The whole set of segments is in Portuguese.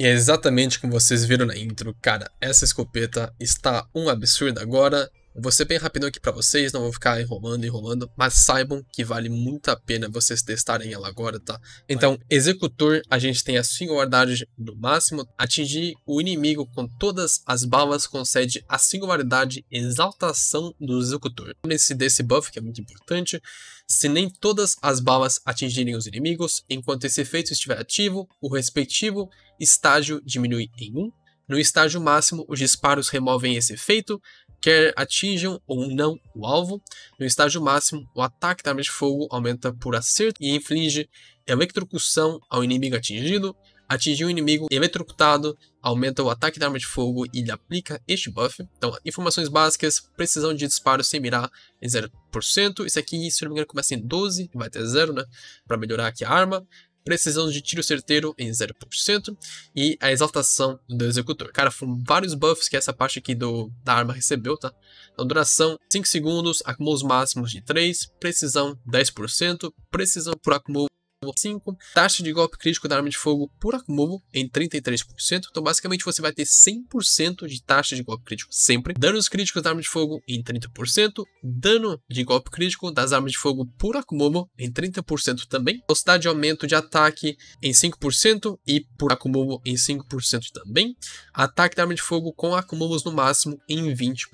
E é exatamente como vocês viram na intro, cara, essa escopeta está um absurdo agora Vou ser bem rápido aqui para vocês, não vou ficar enrolando, enrolando, mas saibam que vale muito a pena vocês testarem ela agora, tá? Então, executor, a gente tem a singularidade no máximo, atingir o inimigo com todas as balas concede a singularidade exaltação do executor. Lembre-se desse buff que é muito importante, se nem todas as balas atingirem os inimigos, enquanto esse efeito estiver ativo, o respectivo estágio diminui em 1. No estágio máximo, os disparos removem esse efeito, quer atinjam ou não o alvo. No estágio máximo, o ataque da arma de fogo aumenta por acerto e inflige eletrocução ao inimigo atingido. Atingir um inimigo eletrocutado aumenta o ataque da arma de fogo e lhe aplica este buff. Então, informações básicas, precisão de disparo sem mirar é em 0%. Isso aqui, se não me engano, começa em 12 vai até 0, né? Para melhorar aqui a arma precisão de tiro certeiro em 0% e a exaltação do executor. Cara, foram vários buffs que essa parte aqui do, da arma recebeu, tá? Então, duração 5 segundos, acumulos máximos de 3, precisão 10%, precisão por acumulo 5, taxa de golpe crítico da arma de fogo por acumulo em 33%, então basicamente você vai ter 100% de taxa de golpe crítico sempre, danos críticos da arma de fogo em 30%, dano de golpe crítico das armas de fogo por acumulo em 30% também, velocidade de aumento de ataque em 5% e por acumulo em 5% também, ataque da arma de fogo com acumulos no máximo em 20%,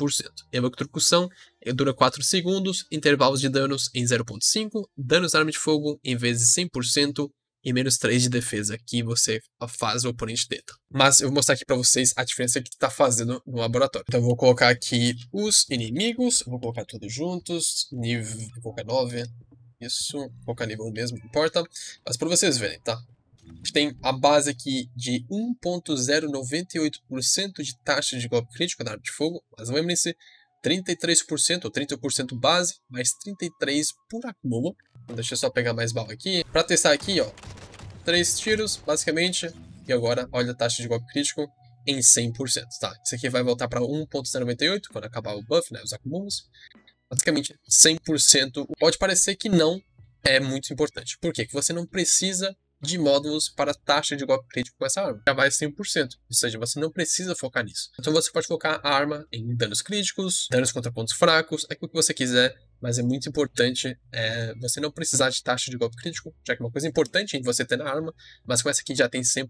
e a locutorcução dura 4 segundos, intervalos de danos em 0.5, danos arma de fogo em vezes 100% e menos 3 de defesa que você faz o oponente tenta. Mas eu vou mostrar aqui para vocês a diferença que está fazendo no laboratório. Então eu vou colocar aqui os inimigos, vou colocar todos juntos, nível, vou colocar 9, isso, vou colocar nível mesmo, não importa. Mas para vocês verem, tá? A gente tem a base aqui de 1.098% de taxa de golpe crítico na arma de fogo, mas lembrem-se 33% ou 30% base, mais 33% por acúmulo. Deixa eu só pegar mais bala aqui. Pra testar aqui, ó, três tiros, basicamente. E agora, olha a taxa de golpe crítico em 100%, tá? Isso aqui vai voltar para 1.098 quando acabar o buff, né, os acúmulos. Basicamente, 100%. Pode parecer que não é muito importante. Por quê? Que você não precisa de módulos para taxa de golpe crítico com essa arma. Já vai 100%, ou seja, você não precisa focar nisso. Então você pode focar a arma em danos críticos, danos contra pontos fracos, é o que você quiser, mas é muito importante é, você não precisar de taxa de golpe crítico, já que é uma coisa importante você ter na arma, mas com essa aqui já tem 100%,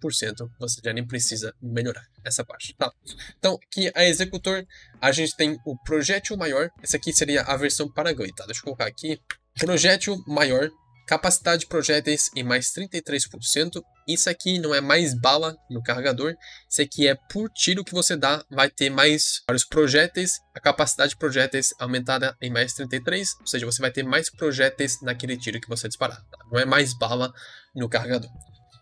você já nem precisa melhorar essa parte. Tá. Então, aqui a é executor, a gente tem o projétil maior, essa aqui seria a versão para gun, tá? Deixa eu colocar aqui. Projétil maior, capacidade de projéteis em mais 33%. Isso aqui não é mais bala no carregador, isso aqui é por tiro que você dá, vai ter mais vários projéteis, a capacidade de projéteis aumentada em mais 33, ou seja, você vai ter mais projéteis naquele tiro que você disparar. Tá? Não é mais bala no carregador.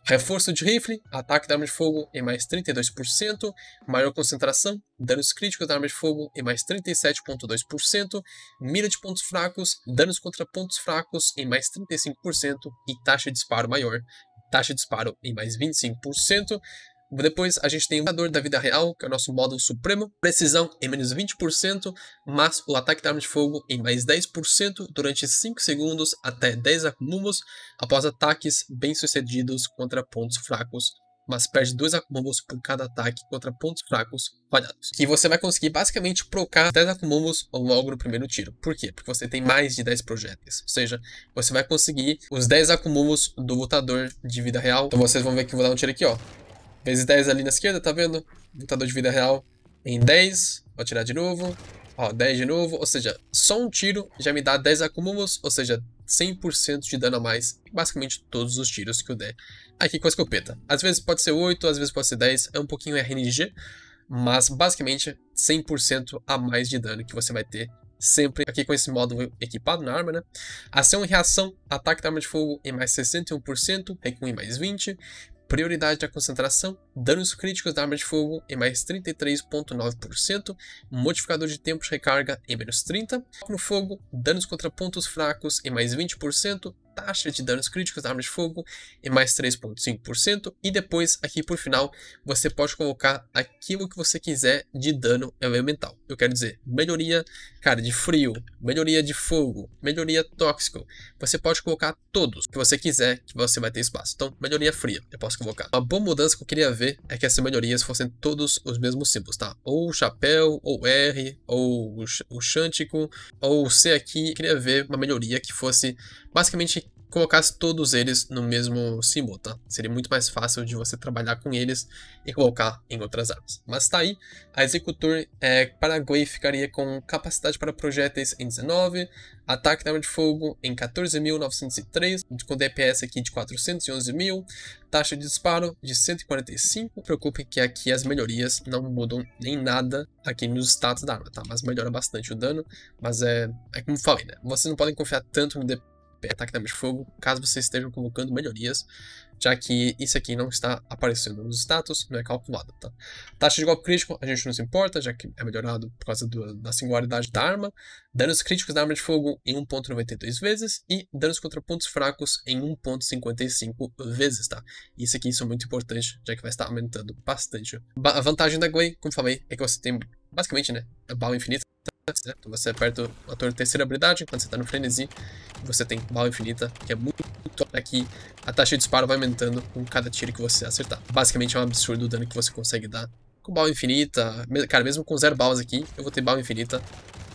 Reforço de rifle, ataque da arma de fogo em mais 32%, maior concentração, danos críticos da arma de fogo em mais 37,2%, mira de pontos fracos, danos contra pontos fracos em mais 35% e taxa de disparo maior, taxa de disparo em mais 25%. Depois a gente tem o dor da vida real, que é o nosso módulo supremo, precisão em menos 20%, mas o ataque da arma de fogo em mais 10% durante 5 segundos até 10 acumulos após ataques bem-sucedidos contra pontos fracos mas perde dois acumulos por cada ataque contra pontos fracos falhados. Que você vai conseguir basicamente procar 10 acumulos logo no primeiro tiro. Por quê? Porque você tem mais de 10 projéteis. Ou seja, você vai conseguir os 10 acumulos do lutador de vida real. Então vocês vão ver que eu vou dar um tiro aqui, ó. Vezes 10 ali na esquerda, tá vendo? Lutador de vida real em 10. Vou atirar de novo. Ó, 10 de novo. Ou seja, só um tiro já me dá 10 acúmulos, ou seja, 100% de dano a mais basicamente todos os tiros que eu der aqui com a escopeta. Às vezes pode ser 8, às vezes pode ser 10, é um pouquinho RNG, mas basicamente 100% a mais de dano que você vai ter sempre aqui com esse modo equipado na arma, né? Ação e reação, ataque da arma de fogo em mais 61%, recuo em mais 20%, prioridade da concentração, danos críticos da arma de fogo em mais 33,9%, modificador de tempos de recarga em menos 30%, no fogo, danos contra pontos fracos em mais 20%, taxa de danos críticos da arma de fogo e mais 3,5%. E depois, aqui por final, você pode colocar aquilo que você quiser de dano elemental. Eu quero dizer, melhoria, cara, de frio, melhoria de fogo, melhoria tóxico. Você pode colocar todos que você quiser que você vai ter espaço. Então, melhoria fria, eu posso colocar. Uma boa mudança que eu queria ver é que essas melhorias fossem todos os mesmos símbolos, tá? Ou chapéu, ou R, ou o, chântico, ou C aqui. Eu queria ver uma melhoria que fosse basicamente colocasse todos eles no mesmo símbolo, tá? Seria muito mais fácil de você trabalhar com eles e colocar em outras armas. Mas tá aí, a Executor é, Paraguai ficaria com capacidade para projéteis em 19, ataque da arma de fogo em 14.903, com DPS aqui de 411.000 taxa de disparo de 145. Não que aqui as melhorias não mudam nem nada aqui nos status da arma, tá? Mas melhora bastante o dano, mas é, é como falei, né? Vocês não podem confiar tanto no DPS ataque damage fogo, caso você esteja colocando melhorias, já que isso aqui não está aparecendo nos status, não é calculado, tá? Taxa de golpe crítico, a gente não se importa, já que é melhorado por causa do, da singularidade da arma, danos críticos da arma de fogo em 1.92 vezes e danos contra pontos fracos em 1.55 vezes, tá? Isso aqui são é muito importantes, já que vai estar aumentando bastante. Ba a vantagem da Gwen, como falei, é que você tem basicamente, né, a bala infinita, Tá certo? Você aperta a ator terceira habilidade quando você está no frenesi, você tem bala infinita, que é muito aqui, a taxa de disparo vai aumentando com cada tiro que você acertar. Basicamente é um absurdo o dano que você consegue dar com bala infinita, cara, mesmo com zero balas aqui, eu vou ter bala infinita,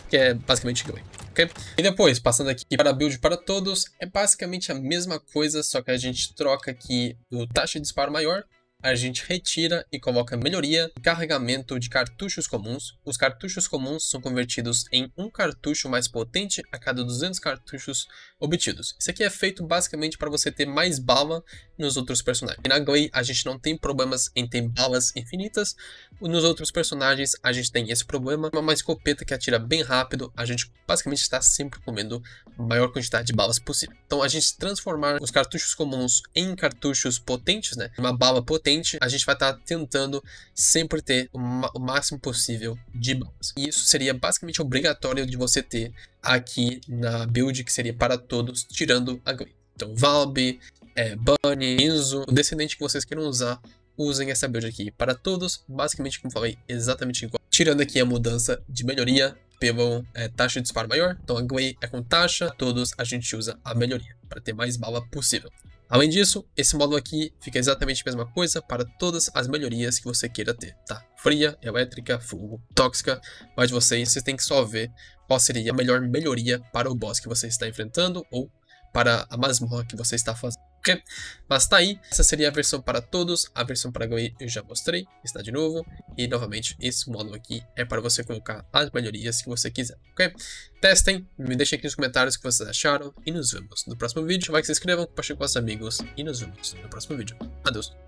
que é basicamente ganho. ok E depois, passando aqui para a build para todos, é basicamente a mesma coisa, só que a gente troca aqui o taxa de disparo maior a gente retira e coloca melhoria e carregamento de cartuchos comuns. Os cartuchos comuns são convertidos em um cartucho mais potente a cada 200 cartuchos obtidos. Isso aqui é feito basicamente para você ter mais bala nos outros personagens. E na glee a gente não tem problemas em ter balas infinitas, nos outros personagens a gente tem esse problema, uma escopeta que atira bem rápido, a gente basicamente está sempre comendo a maior quantidade de balas possível. Então a gente transformar os cartuchos comuns em cartuchos potentes, né? Uma bala potente a gente vai estar tá tentando sempre ter o, o máximo possível de mãos. E isso seria basicamente obrigatório de você ter aqui na build, que seria para todos, tirando a Gwen. Então, Valby, é, Bunny, Enzo, o descendente que vocês queiram usar, usem essa build aqui. Para todos, basicamente, como falei, exatamente igual. Tirando aqui a mudança de melhoria pelo é, taxa de disparo maior. Então, a Gwen é com taxa, todos a gente usa a melhoria para ter mais bala possível. Além disso, esse módulo aqui fica exatamente a mesma coisa para todas as melhorias que você queira ter, tá? Fria, elétrica, fogo, tóxica, mas vocês, vocês têm que só ver qual seria a melhor melhoria para o boss que você está enfrentando ou para a masmorra que você está fazendo quê? Mas tá aí, essa seria a versão para todos, a versão para GUI eu já mostrei, está de novo, e novamente esse módulo aqui é para você colocar as melhorias que você quiser, ok? Testem, me deixem aqui nos comentários o que vocês acharam, e nos vemos no próximo vídeo, vai que se inscrevam, compartilhem com os amigos, e nos vemos no próximo vídeo. Adeus!